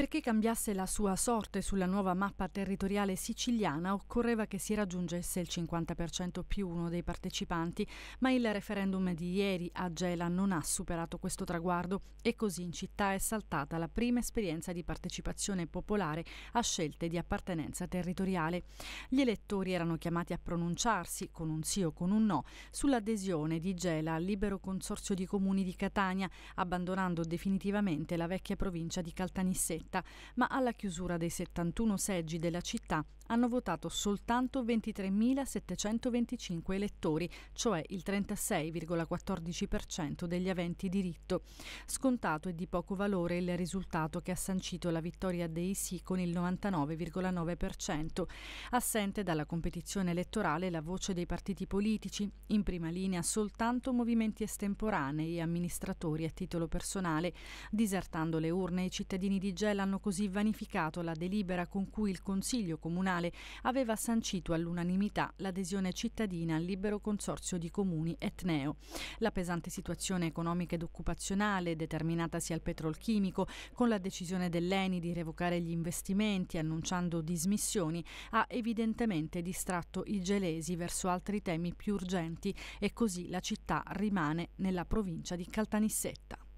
Perché cambiasse la sua sorte sulla nuova mappa territoriale siciliana occorreva che si raggiungesse il 50% più uno dei partecipanti, ma il referendum di ieri a Gela non ha superato questo traguardo e così in città è saltata la prima esperienza di partecipazione popolare a scelte di appartenenza territoriale. Gli elettori erano chiamati a pronunciarsi, con un sì o con un no, sull'adesione di Gela al libero consorzio di comuni di Catania, abbandonando definitivamente la vecchia provincia di Caltanissetta scelta, ma alla chiusura dei 71 seggi della città hanno votato soltanto 23.725 elettori, cioè il 36,14% degli aventi diritto. Scontato e di poco valore il risultato che ha sancito la vittoria dei sì con il 99,9%. Assente dalla competizione elettorale la voce dei partiti politici, in prima linea soltanto movimenti estemporanei e amministratori a titolo personale, disertando le urne i cittadini di Genova Gela hanno così vanificato la delibera con cui il Consiglio Comunale aveva sancito all'unanimità l'adesione cittadina al libero consorzio di comuni Etneo. La pesante situazione economica ed occupazionale determinatasi al petrolchimico con la decisione dell'ENI di revocare gli investimenti annunciando dismissioni ha evidentemente distratto i gelesi verso altri temi più urgenti e così la città rimane nella provincia di Caltanissetta.